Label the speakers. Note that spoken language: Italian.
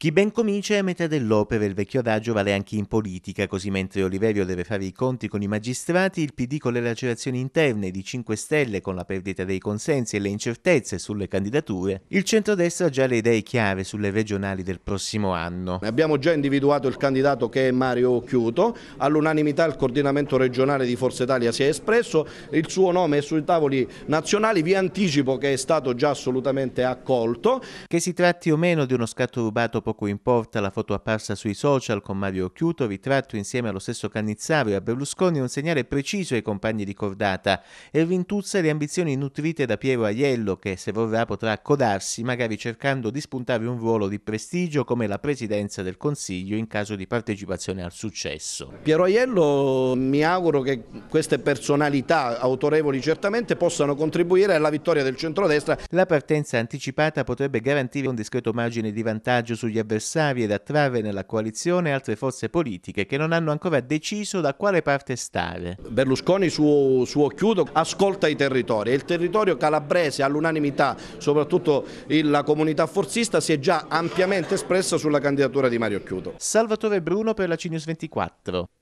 Speaker 1: Chi ben comincia è a metà dell'opera, il vecchio adagio vale anche in politica, così mentre Oliverio deve fare i conti con i magistrati, il PD con le lacerazioni interne, di 5 Stelle con la perdita dei consensi e le incertezze sulle candidature,
Speaker 2: il centrodestra ha già le idee chiare sulle regionali del prossimo anno. Abbiamo già individuato il candidato che è Mario Chiuto, all'unanimità il coordinamento regionale di Forza Italia si è espresso, il suo nome è sui tavoli nazionali, vi anticipo che è stato già assolutamente accolto.
Speaker 1: Che si tratti o meno di uno scatto rubato poco importa la foto apparsa sui social con Mario Chiuto, ritratto insieme allo stesso Cannizzaro e a Berlusconi, un segnale preciso ai compagni di cordata e rintuzza le ambizioni nutrite da Piero Aiello che, se vorrà, potrà accodarsi, magari cercando di spuntare un ruolo di prestigio come la presidenza del Consiglio in caso di partecipazione al successo.
Speaker 2: Piero Aiello mi auguro che queste personalità, autorevoli certamente, possano contribuire alla vittoria del centrodestra. La partenza anticipata
Speaker 1: potrebbe garantire un discreto margine di vantaggio sugli gli avversari ed attrarre nella coalizione
Speaker 2: altre forze politiche che non hanno ancora deciso da quale parte stare. Berlusconi suo, suo chiudo ascolta i territori e il territorio calabrese all'unanimità, soprattutto la comunità forzista, si è già ampiamente espressa sulla candidatura di Mario Chiudo. Salvatore Bruno per la Cinius
Speaker 1: 24.